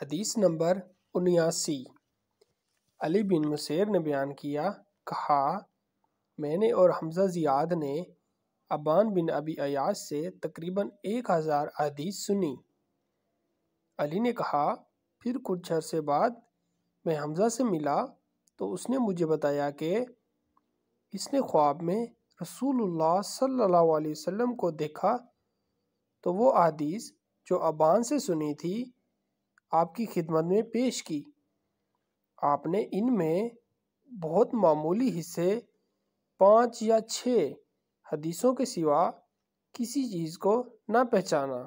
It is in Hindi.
हदीस नंबर उन्यासी अली बिन मुसेर ने बयान किया कहा मैंने और हमजा ज़ियाद ने अबान बिन अबी अयाज से तकरीबन एक हज़ार अदीस सुनी अली ने कहा फिर कुछ अरसे बाद मैं हमजा से मिला तो उसने मुझे बताया कि इसने ख्वाब में रसूलुल्लाह सल्लल्लाहु अलैहि वसल्लम को देखा तो वो अदीस जो अबान से सुनी थी आपकी खिदमत में पेश की आपने इनमें बहुत मामूली हिस्से पाँच या छः हदीसों के सिवा किसी चीज़ को ना पहचाना